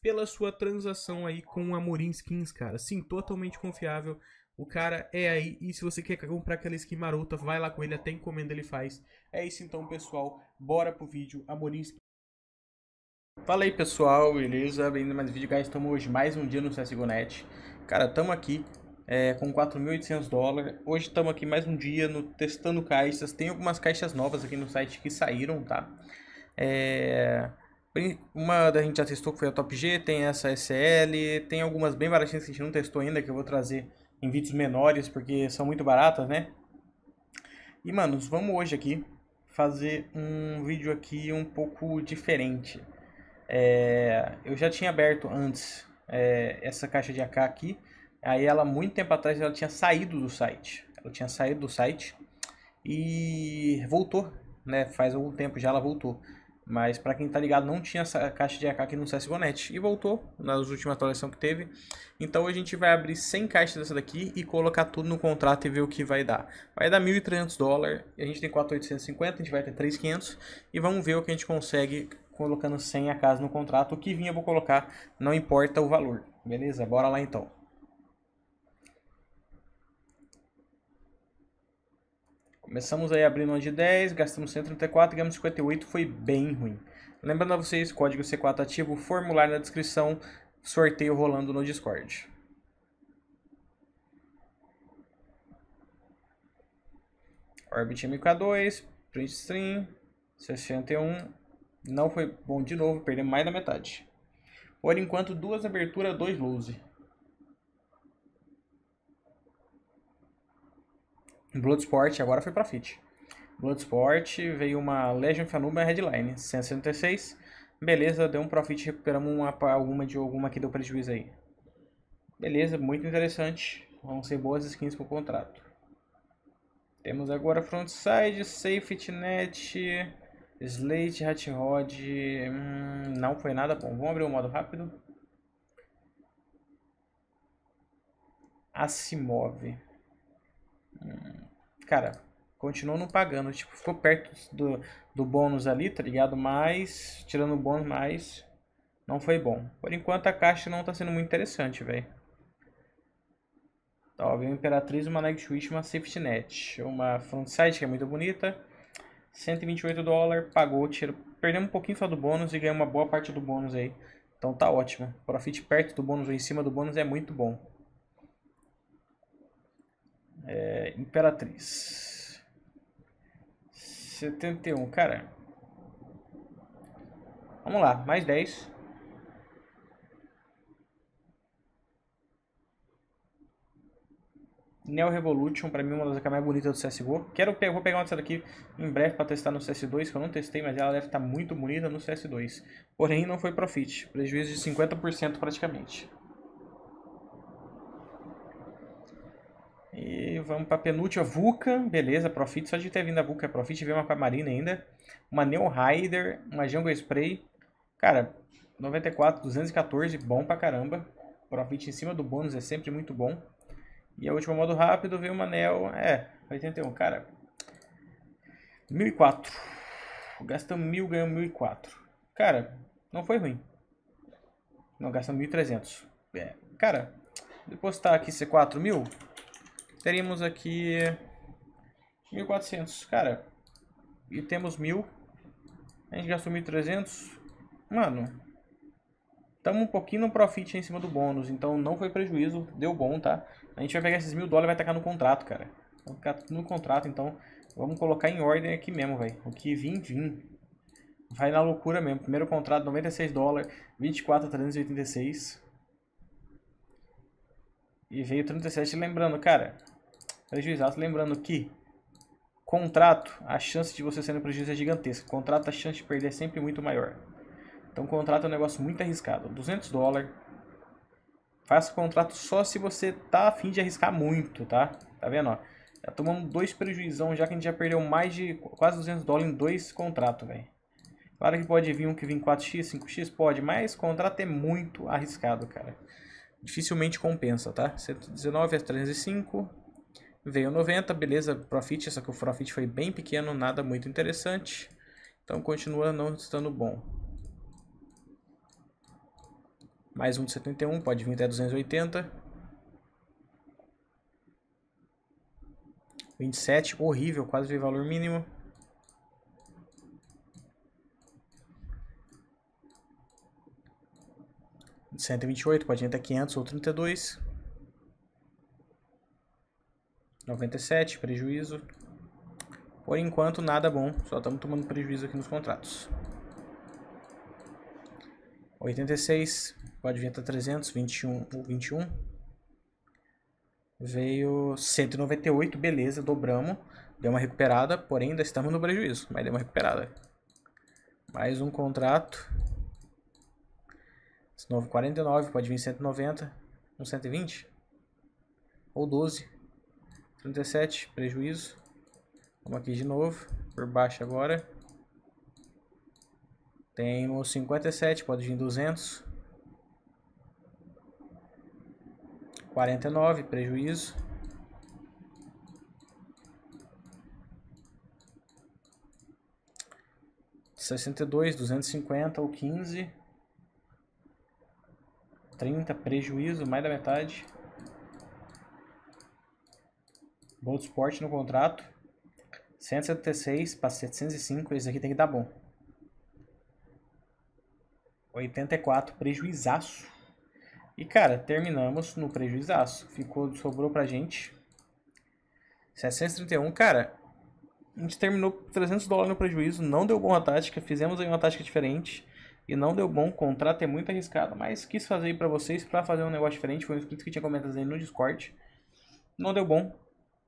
pela sua transação aí com a Amorim Skins, cara. Sim, totalmente confiável. O cara é aí, e se você quer comprar aquela skin marota, vai lá com ele, até encomenda ele faz. É isso então, pessoal. Bora pro vídeo. Amorim Skins. Fala aí pessoal, beleza? Bem-vindo mais um vídeo, guys. Estamos hoje mais um dia no CSGONet. Cara, estamos aqui é, com 4.800 dólares. Hoje estamos aqui mais um dia no testando caixas. Tem algumas caixas novas aqui no site que saíram, tá? É... Uma da gente já testou que foi a Top G, tem essa SL, tem algumas bem baratinhas que a gente não testou ainda, que eu vou trazer em vídeos menores, porque são muito baratas, né? E, manos, vamos hoje aqui fazer um vídeo aqui um pouco diferente. É, eu já tinha aberto antes é, essa caixa de AK aqui, aí ela, muito tempo atrás, ela tinha saído do site. Ela tinha saído do site e voltou, né? Faz algum tempo já ela voltou. Mas para quem tá ligado, não tinha essa caixa de AK aqui no CSGONet. E voltou nas últimas atualizações que teve. Então a gente vai abrir 100 caixas dessa daqui e colocar tudo no contrato e ver o que vai dar. Vai dar 1.300 dólares. A gente tem 4.850, a gente vai ter 3.500. E vamos ver o que a gente consegue colocando 100 AKs no contrato. O que vinha eu vou colocar, não importa o valor. Beleza? Bora lá então. Começamos aí abrindo uma de 10, gastamos 134, ganhamos 58, foi bem ruim. Lembrando a vocês, código C4 ativo, formulário na descrição, sorteio rolando no Discord. Orbit MK2, Print Stream, 61, não foi bom de novo, perdemos mais da metade. Por enquanto, duas aberturas, dois loses Bloodsport agora foi para Fit. Bloodsport veio uma Legion Fanuba Headline, 166. Beleza, deu um profit, recuperamos uma, alguma de alguma que deu prejuízo aí. Beleza, muito interessante. Vão ser boas skins pro contrato. Temos agora Frontside, Safety Net, Slate, Hat Rod. Hum, não foi nada bom. Vamos abrir o um modo rápido. Asimov cara, continuou não pagando. Tipo, ficou perto do, do bônus ali, tá ligado? Mas, tirando o bônus, mas não foi bom. Por enquanto a caixa não tá sendo muito interessante, velho. Tá, ó, veio Imperatriz, uma Neg Switch, uma Safety Net. Uma frontside que é muito bonita. 128 dólares, pagou, tiro. Perdemos um pouquinho só do bônus e ganhamos uma boa parte do bônus aí. Então tá ótimo. Profit perto do bônus ou em cima do bônus é muito bom. É, Imperatriz. 71, cara. Vamos lá, mais 10. Neo Revolution, pra mim, uma das mais bonitas do CSGO. Quero, vou pegar uma dessa daqui em breve pra testar no CS2, que eu não testei, mas ela deve estar tá muito bonita no CS2. Porém, não foi profit, prejuízo de 50% praticamente. vamos pra penúltima. Vulcan, beleza, Profit. Só de ter vindo a Vulcan é Profit. Veio uma pra Marina ainda. Uma Neon Rider, uma Jungle Spray. Cara, 94, 214, bom pra caramba. Profit em cima do bônus é sempre muito bom. E a última modo rápido veio uma Neo, é, 81, cara. 1004. Gastamos 1000, ganhamos 1004. Cara, não foi ruim. Não, gastamos 1300. É, cara, depositar aqui c 4000 teríamos aqui 1400, cara. E temos 1000. A gente gastou 1300. Mano, estamos um pouquinho no profit em cima do bônus, então não foi prejuízo, deu bom, tá? A gente vai pegar esses mil dólares e vai tacar no contrato, cara. Vamos ficar no contrato, então vamos colocar em ordem aqui mesmo, velho. O que vim, vim. Vai na loucura mesmo. Primeiro contrato, 96 dólares, 24 386. E veio 37, lembrando, cara, prejuízo Lembrando que contrato, a chance de você ser no prejuízo é gigantesca. Contrato, a chance de perder é sempre muito maior. Então, contrato é um negócio muito arriscado. 200 dólares. Faça contrato só se você tá afim de arriscar muito, tá? Tá vendo, ó? Já tomamos dois prejuízos já que a gente já perdeu mais de quase 200 dólares em dois contratos, velho. Claro que pode vir um que vem 4x, 5x, pode, mas contrato é muito arriscado, cara. Dificilmente compensa, tá? 119 a 305, Veio 90, beleza, profit, só que o profit foi bem pequeno, nada muito interessante. Então continua não estando bom. Mais um de 71, pode vir até 280. 27, horrível, quase veio valor mínimo. De 128, pode vir até 500 ou 32. 97, prejuízo. Por enquanto, nada bom. Só estamos tomando prejuízo aqui nos contratos. 86, pode vir até 300, 21, 21. Veio 198, beleza, dobramos. Deu uma recuperada, porém ainda estamos no prejuízo, mas deu uma recuperada. Mais um contrato. Esse novo 49, pode vir 190, 120 ou 12. 37, prejuízo. Vamos aqui de novo, por baixo agora. Temos 57, pode vir 200. 49, prejuízo. 62, 250 ou 15. 30, prejuízo, mais da metade. Bolt Sport no contrato. 176 para 705. Esse aqui tem que dar bom. 84, prejuizaço. E cara, terminamos no prejuizaço. Ficou, sobrou pra gente 731, cara. A gente terminou 300 dólares no prejuízo, não deu bom a tática, fizemos aí uma tática diferente e não deu bom, o contrato é muito arriscado, mas quis fazer aí para vocês para fazer um negócio diferente, foi um inscrito que tinha comentado aí no Discord. Não deu bom,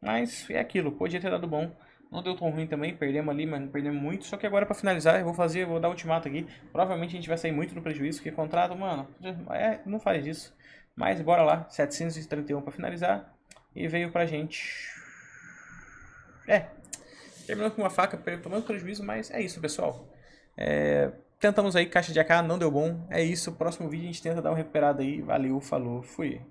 mas é aquilo, podia ter dado bom. Não deu tão ruim também, perdemos ali, mas não perdemos muito. Só que agora pra finalizar, eu vou fazer, vou dar ultimato aqui. Provavelmente a gente vai sair muito no prejuízo, porque contrato, mano, é, não faz isso. Mas bora lá, 731 pra finalizar. E veio pra gente... É, terminou com uma faca, tomando prejuízo, mas é isso, pessoal. É, tentamos aí, caixa de AK, não deu bom. É isso, próximo vídeo a gente tenta dar uma recuperada aí. Valeu, falou, fui.